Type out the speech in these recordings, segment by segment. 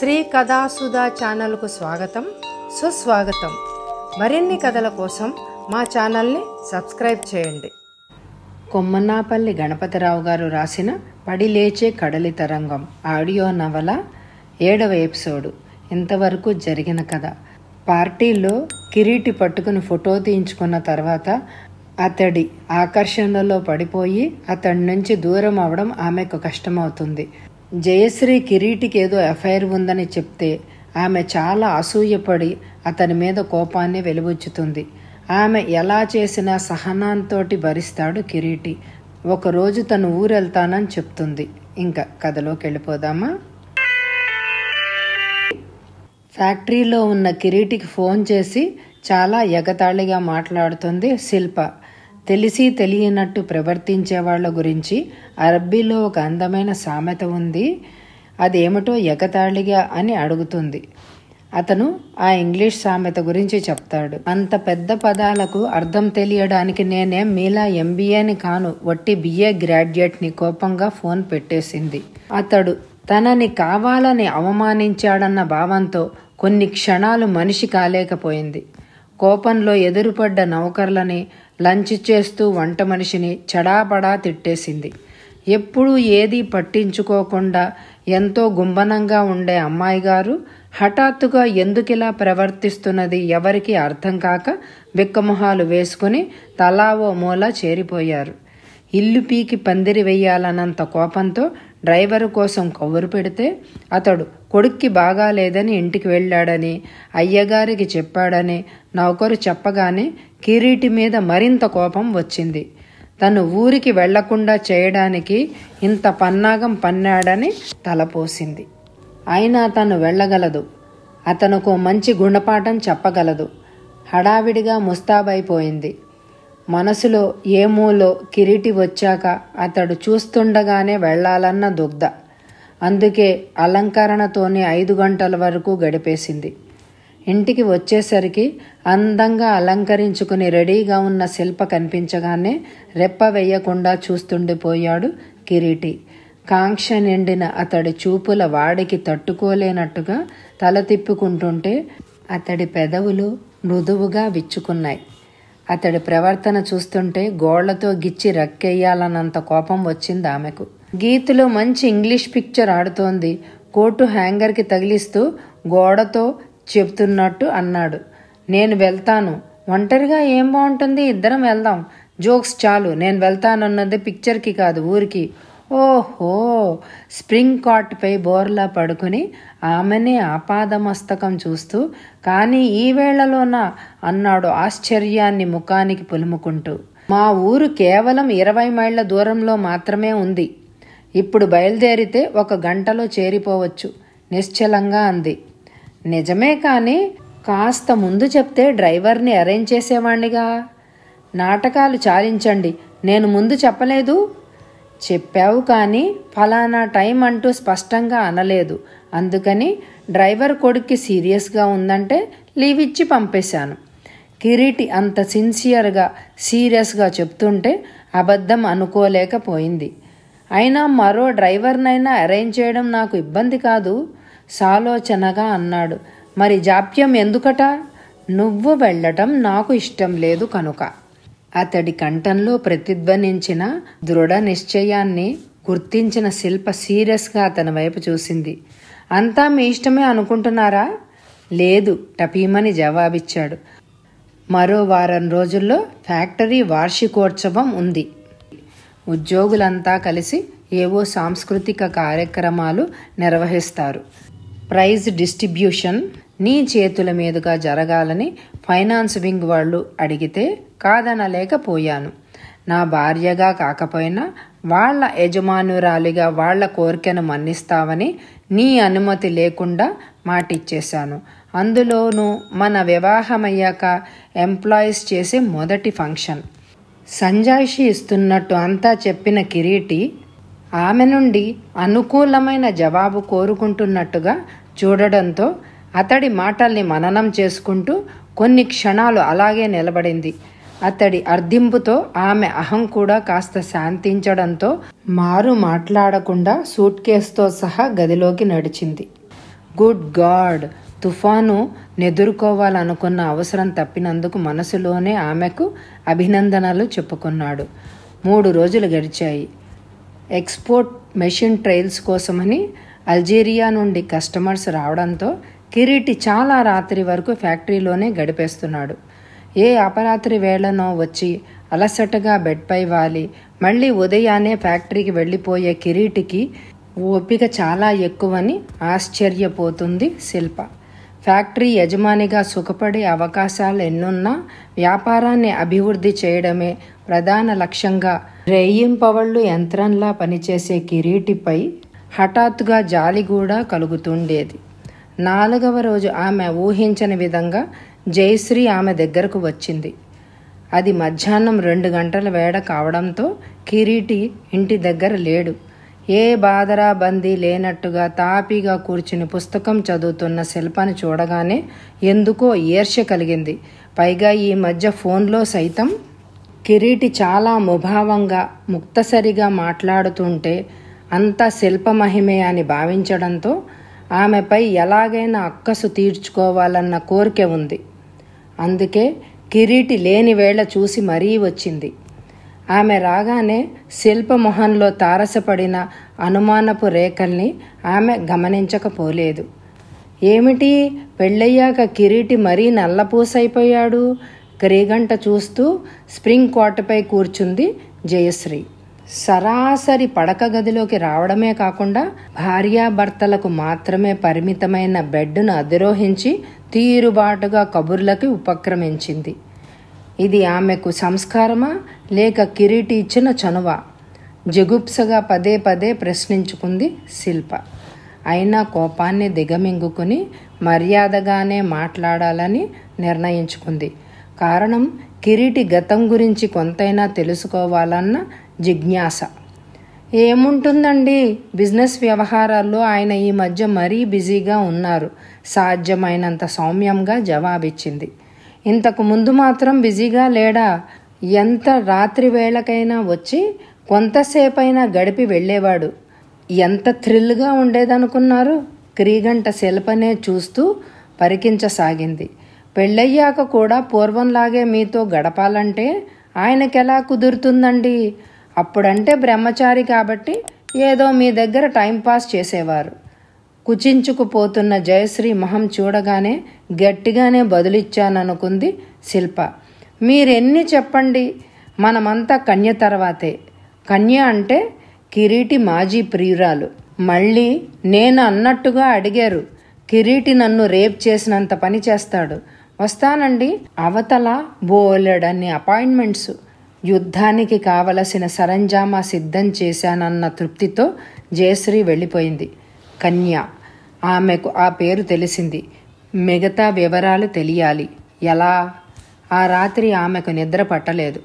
శ్రీ కథాసుధా ఛానల్కు స్వాగతం సుస్వాగతం మరిన్ని కథల కోసం మా ఛానల్ని సబ్స్క్రైబ్ చేయండి కొమ్మన్నాపల్లి గణపతిరావు గారు రాసిన పడిలేచే కడలి తరంగం ఆడియో నవల ఏడవ ఎపిసోడు ఇంతవరకు జరిగిన కథ పార్టీలో కిరీటి పట్టుకుని ఫోటో తీయించుకున్న తర్వాత అతడి ఆకర్షణలో పడిపోయి అతడి నుంచి దూరం అవడం ఆమెకు కష్టమవుతుంది జయశ్రీ కిరీటికి ఏదో ఎఫ్ఐఆర్ ఉందని చెప్తే ఆమె చాలా అసూయపడి అతని మీద కోపాన్ని వెలువచ్చుతుంది ఆమె ఎలా చేసినా సహనంతో భరిస్తాడు కిరీటి ఒకరోజు తను ఊరెళ్తానని చెప్తుంది ఇంకా కథలోకి వెళ్ళిపోదామా ఫ్యాక్టరీలో ఉన్న కిరీటికి ఫోన్ చేసి చాలా ఎగతాళిగా మాట్లాడుతుంది శిల్ప తెలిసి తెలియనట్టు ప్రవర్తించే వాళ్ళ గురించి అరబ్బీలో ఒక అందమైన సామెత ఉంది అదేమిటో ఎగతాళిగా అని అడుగుతుంది అతను ఆ ఇంగ్లీష్ సామెత గురించి చెప్తాడు అంత పెద్ద పదాలకు అర్థం తెలియడానికి నేనే మీలా ఎంబీఏని కాను వట్టి బిఏ గ్రాడ్యుయేట్ని కోపంగా ఫోన్ పెట్టేసింది అతడు తనని కావాలని అవమానించాడన్న భావంతో కొన్ని క్షణాలు మనిషి కాలేకపోయింది కోపంలో ఎదురుపడ్డ నౌకర్లని లంచ్ చేస్తూ వంట మనిషిని చడాపడా తిట్టేసింది ఎప్పుడు ఏది పట్టించుకోకుండా ఎంతో గుంబనంగా ఉండే అమ్మాయి గారు హఠాత్తుగా ఎందుకిలా ప్రవర్తిస్తున్నది ఎవరికీ అర్థం కాక బిక్కమొహాలు వేసుకుని తలా ఓ మూల చేరిపోయారు ఇల్లు పీకి పందిరి వెయ్యాలన్నంత కోపంతో డ్రైవరు కోసం కవ్వరు పెడితే అతడు కొడుక్కి బాగాలేదని ఇంటికి వెళ్ళాడని అయ్యగారికి చెప్పాడని నౌకరు చెప్పగానే కిరీటి మీద మరింత కోపం వచ్చింది తను ఊరికి వెళ్లకుండా చేయడానికి ఇంత పన్నాగం పన్నాడని తలపోసింది అయినా తను వెళ్ళగలదు అతనుకు మంచి గుణపాఠం చెప్పగలదు హడావిడిగా ముస్తాబైపోయింది మనసులో ఏమూలో కిరీటి వచ్చాక అతడు చూస్తుండగానే వెళ్లాలన్న దుగ్ధ అందుకే అలంకరణతోనే ఐదు గంటల వరకు గడిపేసింది ఇంటికి వచ్చేసరికి అందంగా అలంకరించుకుని రెడీగా ఉన్న శిల్ప కనిపించగానే రెప్ప వేయకుండా చూస్తుండిపోయాడు కిరీటి కాంక్ష నిండిన అతడి చూపుల వాడికి తట్టుకోలేనట్టుగా తల తిప్పుకుంటుంటే అతడి పెదవులు మృదువుగా విచ్చుకున్నాయి అతడి ప్రవర్తన చూస్తుంటే గోళ్లతో గిచ్చి రక్కెయ్యాలన్నంత కోపం వచ్చింది ఆమెకు గీతులో మంచి ఇంగ్లీష్ పిక్చర్ ఆడుతోంది కోటు హ్యాంగర్కి తగిలిస్తూ గోడతో చెబుతున్నట్టు అన్నాడు నేను వెళ్తాను ఒంటరిగా ఏం బాగుంటుంది ఇద్దరం వెళ్దాం జోక్స్ చాలు నేను వెళ్తానన్నది పిక్చర్కి కాదు ఊరికి ఓహో స్ప్రింగ్ కాట్పై బోర్లా పడుకుని ఆమెని ఆపాదమస్తకం చూస్తూ కానీ ఈ వేళలోనా అన్నాడు ఆశ్చర్యాన్ని ముఖానికి పులుముకుంటూ మా ఊరు కేవలం ఇరవై మైళ్ళ దూరంలో మాత్రమే ఉంది ఇప్పుడు బయలుదేరితే ఒక గంటలో చేరిపోవచ్చు నిశ్చలంగా అంది నిజమే కానీ కాస్త ముందు చెప్తే డ్రైవర్ని అరేంజ్ చేసేవాణ్ణిగా నాటకాలు చాలించండి నేను ముందు చెప్పలేదు చెప్పావు కానీ ఫలానా టైం అంటూ స్పష్టంగా అనలేదు అందుకని డ్రైవర్ కొడుక్కి సీరియస్గా ఉందంటే లీవ్ ఇచ్చి పంపేశాను కిరీటి అంత సిన్సియర్గా సీరియస్గా చెప్తుంటే అబద్ధం అనుకోలేకపోయింది అయినా మరో డ్రైవర్నైనా అరేంజ్ చేయడం నాకు ఇబ్బంది కాదు సాలోచనగా అన్నాడు మరి జాప్యం ఎందుకట నువ్వు వెళ్ళటం నాకు ఇష్టం లేదు కనుక అతడి కంఠంలో ప్రతిధ్వనించిన దృఢ నిశ్చయాన్ని గుర్తించిన శిల్ప సీరియస్గా అతని వైపు చూసింది అంతా మీ ఇష్టమే అనుకుంటున్నారా లేదు టపీమని జవాబిచ్చాడు మరో వారం రోజుల్లో ఫ్యాక్టరీ వార్షికోత్సవం ఉంది ఉద్యోగులంతా కలిసి ఏవో సాంస్కృతిక కార్యక్రమాలు నిర్వహిస్తారు ప్రైజ్ డిస్ట్రిబ్యూషన్ నీ చేతుల మీదుగా జరగాలని ఫైనాన్స్ వింగ్ వాళ్ళు అడిగితే కాదనలేకపోయాను నా భార్యగా కాకపోయినా వాళ్ల యజమానురాలిగా వాళ్ల కోరికను మన్నిస్తావని నీ అనుమతి లేకుండా మాటిచ్చేశాను అందులోనూ మన వివాహమయ్యాక ఎంప్లాయీస్ చేసే మొదటి ఫంక్షన్ సంజాయిషి ఇస్తున్నట్టు అంతా చెప్పిన కిరీటి ఆమె నుండి అనుకూలమైన జవాబు కోరుకుంటున్నట్టుగా చూడడంతో అతడి మాటల్ని మననం చేసుకుంటూ కొన్ని క్షణాలు అలాగే నిలబడింది అతడి అర్థింపుతో ఆమె అహం కూడా కాస్త శాంతించడంతో మారు మాట్లాడకుండా సూట్ కేసుతో సహా గదిలోకి నడిచింది గుడ్ గాడ్ తుఫాను ఎదుర్కోవాలనుకున్న అవసరం తప్పినందుకు మనసులోనే ఆమెకు అభినందనలు చెప్పుకున్నాడు మూడు రోజులు గడిచాయి ఎక్స్పోర్ట్ మెషిన్ ట్రయల్స్ కోసమని అల్జీరియా నుండి కస్టమర్స్ రావడంతో కిరీటి చాలా రాత్రి వరకు ఫ్యాక్టరీలోనే గడిపేస్తున్నాడు ఏ అపరాత్రి వేళనో వచ్చి అలసటగా బెడ్పై వాలి మళ్ళీ ఉదయాన్నే ఫ్యాక్టరీకి వెళ్ళిపోయే కిరీటికి ఓపిక చాలా ఎక్కువని ఆశ్చర్యపోతుంది శిల్ప ఫ్యాక్టరీ యజమానిగా సుఖపడే అవకాశాలు ఎన్నున్నా వ్యాపారాన్ని అభివృద్ధి చేయడమే ప్రధాన లక్ష్యంగా రేయింపవళ్ళు యంత్రంలా పనిచేసే కిరీటిపై హఠాత్తుగా జాలి కూడా కలుగుతుండేది నాలుగవ రోజు ఆమె ఊహించని విధంగా జయశ్రీ ఆమె దగ్గరకు వచ్చింది అది మధ్యాహ్నం రెండు గంటల వేడ కావడంతో కిరీటి ఇంటి దగ్గర లేడు ఏ బాధరా బందీ లేనట్టుగా తాపీగా కూర్చుని పుస్తకం చదువుతున్న శిల్పను చూడగానే ఎందుకో ఈర్ష కలిగింది పైగా ఈ మధ్య ఫోన్లో సైతం కిరీటి చాలా ముభావంగా ముక్తసరిగా మాట్లాడుతుంటే అంత శిల్పమహిమే అని భావించడంతో ఆమెపై ఎలాగైనా అక్కసు తీర్చుకోవాలన్న కోరిక ఉంది అందుకే కిరీటి లేని వేళ చూసి మరీ వచ్చింది ఆమె రాగానే శిల్పమొహంలో తారసపడిన అనుమానపు రేఖల్ని ఆమె గమనించకపోలేదు ఏమిటి పెళ్ళయ్యాక కిరీటి మరీ నల్లపూసైపోయాడు క్రీగంట చూస్తూ స్ప్రింగ్ కోటపై కూర్చుంది జయశ్రీ సరాసరి పడక గదిలోకి రావడమే కాకుండా భార్యాభర్తలకు మాత్రమే పరిమితమైన బెడ్ను అధిరోహించి తీరుబాటుగా కబుర్లకి ఉపక్రమించింది ఇది ఆమెకు సంస్కారమా లేక కిరీటి ఇచ్చిన చనువ జగుప్సగా పదే పదే ప్రశ్నించుకుంది శిల్ప అయినా కోపాన్ని దిగమింగుకుని మర్యాదగానే మాట్లాడాలని నిర్ణయించుకుంది కారణం కిరీటి గతం గురించి కొంతైనా తెలుసుకోవాలన్న జిజ్ఞాస ఏముంటుందండి బిజినెస్ వ్యవహారాల్లో ఆయన ఈ మధ్య మరీ బిజీగా ఉన్నారు సాధ్యమైనంత సౌమ్యంగా జవాబిచ్చింది ఇంతకు ముందు మాత్రం బిజీగా లేడా ఎంత రాత్రి వేళకైనా వచ్చి కొంతసేపైనా గడిపి వెళ్ళేవాడు ఎంత థ్రిల్గా ఉండేదనుకున్నారు క్రీగంట శిల్పనే చూస్తూ పరికించసాగింది పెళ్ళయ్యాక కూడా పూర్వంలాగే మీతో గడపాలంటే ఆయనకెలా కుదురుతుందండి అప్పుడంటే బ్రహ్మచారి కాబట్టి ఏదో మీ దగ్గర టైంపాస్ చేసేవారు కుచించుకుపోతున్న జయశ్రీ మహం చూడగానే గట్టిగానే బదులిచ్చాననుకుంది శిల్ప మీరెన్ని చెప్పండి మనమంతా కన్య తర్వాతే కన్య అంటే కిరీటి మాజీ ప్రియురాలు మళ్ళీ నేను అన్నట్టుగా అడిగారు కిరీటి నన్ను రేప్ చేసినంత పని చేస్తాడు వస్తానండి అవతల బోలెడన్ని అపాయింట్మెంట్స్ యుద్ధానికి కావలసిన సరంజామా సిద్ధం చేశానన్న తృప్తితో జయశ్రీ వెళ్ళిపోయింది కన్య ఆమెకు ఆ పేరు తెలిసింది మిగతా వివరాలు తెలియాలి ఎలా ఆ రాత్రి ఆమెకు నిద్ర పట్టలేదు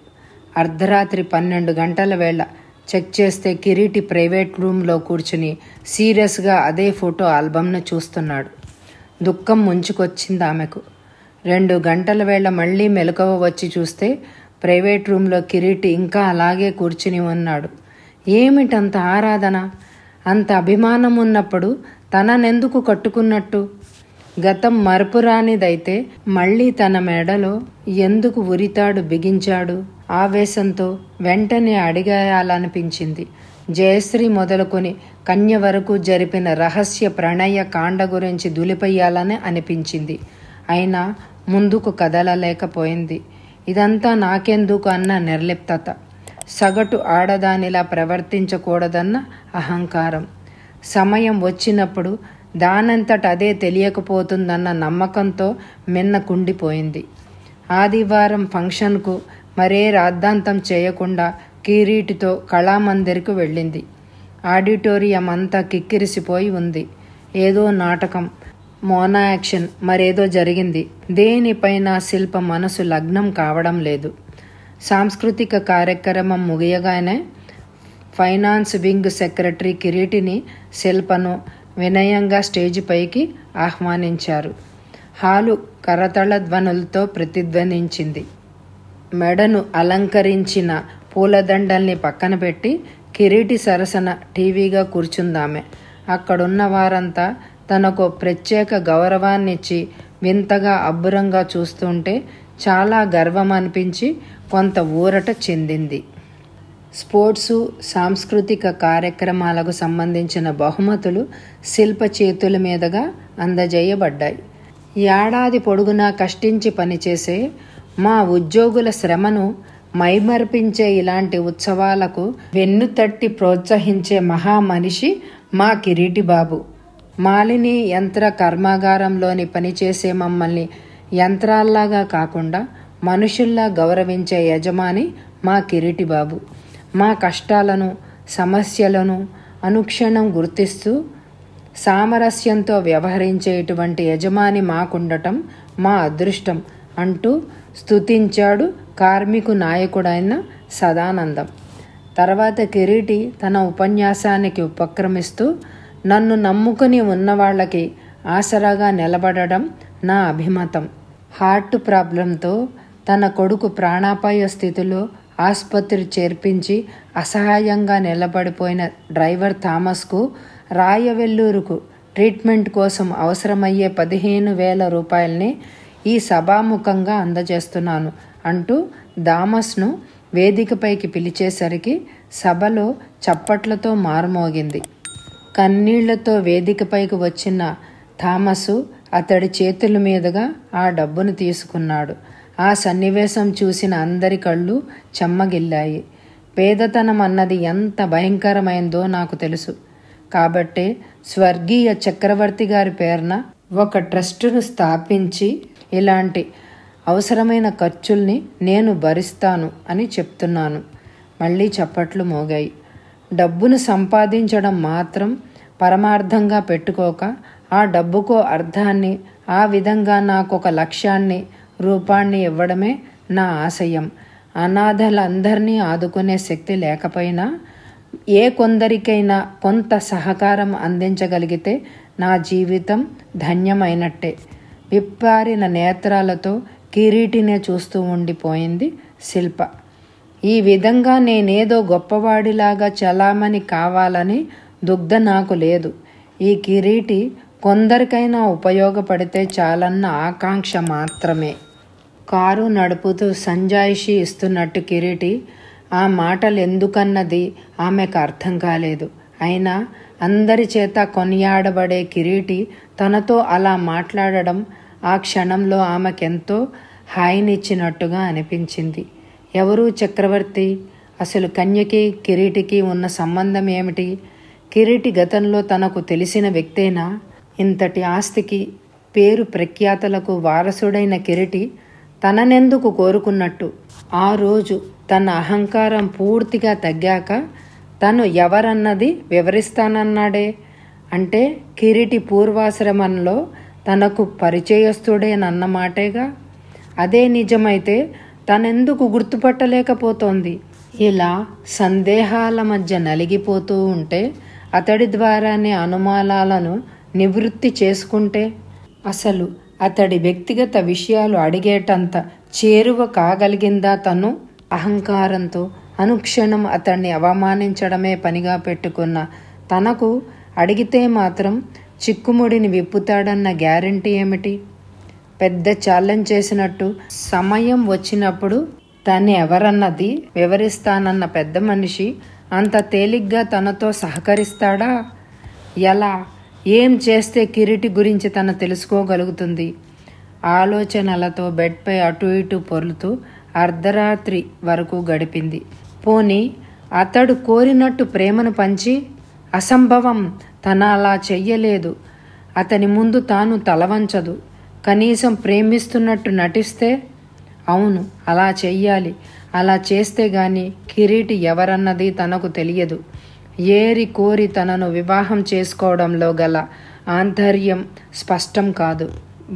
అర్ధరాత్రి పన్నెండు గంటల వేళ చెక్ చేస్తే కిరీటి ప్రైవేట్ రూమ్లో కూర్చుని సీరియస్గా అదే ఫోటో ఆల్బమ్ను చూస్తున్నాడు దుఃఖం ముంచుకొచ్చింది ఆమెకు రెండు గంటల వేళ మళ్ళీ మెలకువ వచ్చి చూస్తే ప్రైవేట్ రూమ్లో కిరీటి ఇంకా అలాగే కూర్చుని ఉన్నాడు ఏమిటంత ఆరాధన అంత అభిమానం ఉన్నప్పుడు తననెందుకు కట్టుకున్నట్టు గతం మరపురానిదైతే మళ్ళీ తన మెడలో ఎందుకు ఉరితాడు బిగించాడు ఆవేశంతో వెంటనే అడిగేయాలనిపించింది జయశ్రీ మొదలుకొని కన్య వరకు జరిపిన రహస్య ప్రణయ కాండ గురించి దులిపయ్యాలని అనిపించింది అయినా ముందుకు కదలలేకపోయింది ఇదంతా నాకెందుకు అన్న నిర్లిప్తత సగటు ఆడదానిలా ప్రవర్తించకూడదన్న అహంకారం సమయం వచ్చినప్పుడు దానంతట అదే తెలియకపోతుందన్న నమ్మకంతో మిన్న కుండిపోయింది ఆదివారం ఫంక్షన్కు మరే రాద్ధాంతం చేయకుండా కిరీటితో కళామందిర్కు వెళ్ళింది ఆడిటోరియం అంతా కిక్కిరిసిపోయి ఉంది ఏదో నాటకం మోనా యాక్షన్ మరేదో జరిగింది దేనిపైన శిల్ప మనసు లగ్నం కావడం లేదు సాంస్కృతిక కార్యక్రమం ముగియగానే ఫైనాన్స్ వింగ్ సెక్రటరీ కిరీటిని శిల్పను వినయంగా స్టేజ్ పైకి ఆహ్వానించారు హాలు కరతళ ధ్వనులతో ప్రతిధ్వనించింది మెడను అలంకరించిన పూలదండల్ని పక్కన పెట్టి కిరీటి సరసన టీవీగా కూర్చుందామె అక్కడున్న వారంతా తనకు ప్రత్యేక గౌరవాన్నిచ్చి వింతగా అబ్బురంగా చూస్తుంటే చాలా గర్వం అనిపించి కొంత ఊరట చెందింది స్పోర్ట్సు సాంస్కృతిక కార్యక్రమాలకు సంబంధించిన బహుమతులు శిల్ప చేతుల మీదుగా అందజేయబడ్డాయి ఏడాది పొడుగునా కష్టించి పనిచేసే మా ఉద్యోగుల శ్రమను మైమర్పించే ఇలాంటి ఉత్సవాలకు వెన్నుతట్టి ప్రోత్సహించే మహామనిషి మా కిరీటి బాబు మాలిని యంత్ర కర్మాగారంలోని పనిచేసే మమ్మల్ని యంత్రాల్లాగా కాకుండా మనుషుల్లా గౌరవించే యజమాని మా కిరీటి బాబు మా కష్టాలను సమస్యలను అనుక్షణం గుర్తిస్తూ సామరస్యంతో వ్యవహరించేటువంటి యజమాని మాకుండటం మా అదృష్టం అంటూ స్తుతించాడు కార్మికు నాయకుడైన సదానందం తర్వాత కిరీటి తన ఉపన్యాసానికి ఉపక్రమిస్తూ నన్ను నమ్ముకుని ఉన్నవాళ్ళకి ఆసరాగా నిలబడడం నా అభిమతం హార్ట్ ప్రాబ్లంతో తన కొడుకు ప్రాణాపాయ స్థితిలో ఆసుపత్రి చేర్పించి అసహాయంగా నిలబడిపోయిన డ్రైవర్ థామస్కు రాయవెల్లూరుకు ట్రీట్మెంట్ కోసం అవసరమయ్యే పదిహేను వేల రూపాయల్ని ఈ సభాముఖంగా అందజేస్తున్నాను అంటూ థామస్ను వేదికపైకి పిలిచేసరికి సభలో చప్పట్లతో మారుమోగింది కన్నీళ్లతో వేదికపైకి వచ్చిన థామసు అతడి చేతుల మీదుగా ఆ డబ్బును తీసుకున్నాడు ఆ సన్నివేశం చూసిన అందరి కళ్ళు చెమ్మగిల్లాయి పేదతనం అన్నది ఎంత భయంకరమైందో నాకు తెలుసు కాబట్టే స్వర్గీయ చక్రవర్తి గారి పేరున ఒక ట్రస్టును స్థాపించి ఇలాంటి అవసరమైన ఖర్చుల్ని నేను భరిస్తాను అని చెప్తున్నాను మళ్ళీ చప్పట్లు మోగాయి డబ్బును సంపాదించడం మాత్రం పరమార్థంగా పెట్టుకోక ఆ డబ్బుకో అర్థాన్ని ఆ విధంగా నాకు ఒక లక్ష్యాన్ని రూపాన్ని ఇవ్వడమే నా ఆశయం అనాథలందరినీ ఆదుకునే శక్తి లేకపోయినా ఏ కొందరికైనా కొంత సహకారం అందించగలిగితే నా జీవితం ధన్యమైనట్టే విప్పారిన నేత్రాలతో కిరీటినే చూస్తూ ఉండిపోయింది శిల్ప ఈ విధంగా నేనేదో గొప్పవాడిలాగా చలామణి కావాలని దుగ్ధ నాకు లేదు ఈ కిరీటి కొందరికైనా ఉపయోగపడితే చాలన్న ఆకాంక్ష మాత్రమే కారు నడుపుతూ సంజాయిషి ఇస్తున్నట్టు కిరీటి ఆ మాటలు ఎందుకన్నది ఆమెకు అర్థం కాలేదు అయినా అందరి చేత కొనియాడబడే కిరీటి తనతో అలా మాట్లాడడం ఆ క్షణంలో ఆమెకెంతో హాయినిచ్చినట్టుగా అనిపించింది ఎవరు చక్రవర్తి అసలు కన్యకి కిరీటికి ఉన్న సంబంధం ఏమిటి కిరీటి గతంలో తనకు తెలిసిన వ్యక్తేనా ఇంతటి ఆస్తికి పేరు ప్రఖ్యాతలకు వారసుడైన కిరీటి తననెందుకు కోరుకున్నట్టు ఆ రోజు తన అహంకారం పూర్తిగా తగ్గాక తను ఎవరన్నది వివరిస్తానన్నాడే అంటే కిరీటి పూర్వాశ్రమంలో తనకు పరిచయస్తుడేనన్నమాటేగా అదే నిజమైతే తనెందుకు గుర్తుపట్టలేకపోతోంది ఇలా సందేహాల మధ్య నలిగిపోతూ ఉంటే అతడి ద్వారానే అనుమానాలను నివృత్తి చేసుకుంటే అసలు అతడి వ్యక్తిగత విషయాలు అడిగేటంత చేరువ కాగలిగిందా తను అహంకారంతో అనుక్షణం అతన్ని అవమానించడమే పనిగా పెట్టుకున్న తనకు అడిగితే మాత్రం చిక్కుముడిని విప్పుతాడన్న గ్యారంటీ ఏమిటి పెద్ద ఛాలెంజ్ చేసినట్టు సమయం వచ్చినప్పుడు తను ఎవరన్నది వివరిస్తానన్న పెద్ద మనిషి అంత తేలిగ్గా తనతో సహకరిస్తాడా ఎలా ఏం చేస్తే కిరీటి గురించి తను తెలుసుకోగలుగుతుంది ఆలోచనలతో బెడ్పై అటు ఇటు పొరులుతూ అర్ధరాత్రి వరకు గడిపింది పోని అతడు కోరినట్టు ప్రేమను పంచి అసంభవం తన అలా చెయ్యలేదు అతని ముందు తాను తలవంచదు కనీసం ప్రేమిస్తున్నట్టు నటిస్తే అవును అలా చెయ్యాలి అలా చేస్తే గాని కిరీటి ఎవరన్నది తనకు తెలియదు ఏరి కోరి తనను వివాహం చేసుకోవడంలో గల ఆంతర్యం స్పష్టం కాదు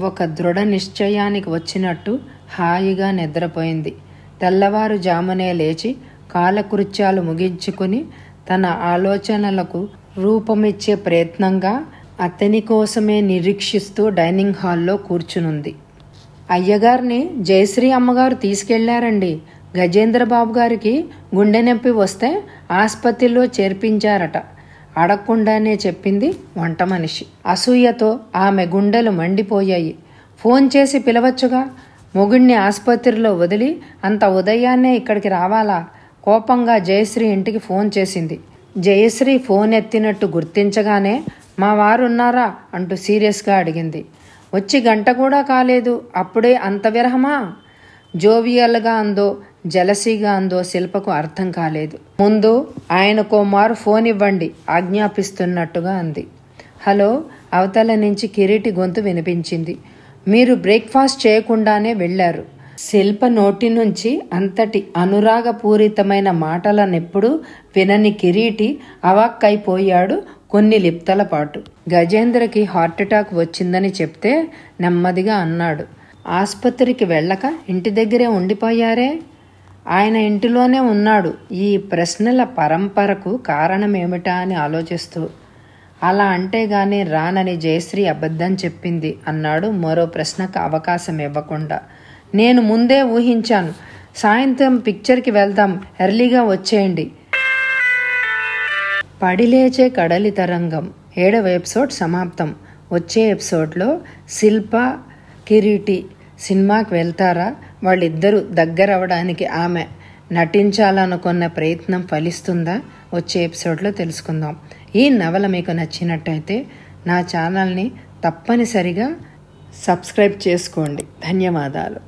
ఒక దృఢ నిశ్చయానికి వచ్చినట్టు హాయిగా నిద్రపోయింది తెల్లవారుజామునే లేచి కాలకృత్యాలు ముగించుకుని తన ఆలోచనలకు రూపమిచ్చే ప్రయత్నంగా అతని కోసమే నిరీక్షిస్తూ డైనింగ్ హాల్లో కూర్చునుంది అయ్యగారిని జయశ్రీ అమ్మగారు తీసుకెళ్లారండి గజేంద్రబాబు గారికి గుండె నొప్పి వస్తే ఆసుపత్రిలో చేర్పించారట అడగకుండానే చెప్పింది వంట మనిషి అసూయతో ఆమె గుండెలు మండిపోయాయి ఫోన్ చేసి పిలవచ్చుగా మొగుణ్ణి ఆసుపత్రిలో వదిలి అంత ఉదయాన్నే ఇక్కడికి రావాలా కోపంగా జయశ్రీ ఇంటికి ఫోన్ చేసింది జయశ్రీ ఫోన్ ఎత్తినట్టు గుర్తించగానే మా వారున్నారా అంటూ సీరియస్గా అడిగింది వచ్చి గంట కూడా కాలేదు అప్పుడే అంత విరహమా జోవియల్గా అందో జలసీగా అందో శిల్పకు అర్థం కాలేదు ముందు ఆయన కోమారు ఫోన్ ఇవ్వండి ఆజ్ఞాపిస్తున్నట్టుగా అంది హలో అవతల నుంచి కిరీటి గొంతు వినిపించింది మీరు బ్రేక్ఫాస్ట్ చేయకుండానే వెళ్ళారు శిల్ప నోటి నుంచి అంతటి అనురాగపూరితమైన మాటలనెప్పుడు వినని కిరీటి అవాక్కైపోయాడు కొన్ని లిప్తల పాటు గజేంద్రకి హార్ట్అటాక్ వచ్చిందని చెప్తే నెమ్మదిగా అన్నాడు ఆసుపత్రికి వెళ్ళక ఇంటి దగ్గరే ఉండిపోయారే ఆయన ఇంటిలోనే ఉన్నాడు ఈ ప్రశ్నల పరంపరకు కారణమేమిటా అని ఆలోచిస్తూ అలా అంటే గాని రానని జయశ్రీ అబద్ధం చెప్పింది అన్నాడు మరో ప్రశ్నకు అవకాశం ఇవ్వకుండా నేను ముందే ఊహించాను సాయంత్రం పిక్చర్కి వెళ్దాం ఎర్లీగా వచ్చేయండి పడిలేచే కడలి తరంగం ఏడవ ఎపిసోడ్ సమాప్తం వచ్చే ఎపిసోడ్లో శిల్ప కిరీటి సినిమాకి వెళ్తారా వాళ్ళిద్దరూ దగ్గరవడానికి ఆమె నటించాలనుకున్న ప్రయత్నం ఫలిస్తుందా వచ్చే ఎపిసోడ్లో తెలుసుకుందాం ఈ నవల మీకు నచ్చినట్టయితే నా ఛానల్ని తప్పనిసరిగా సబ్స్క్రైబ్ చేసుకోండి ధన్యవాదాలు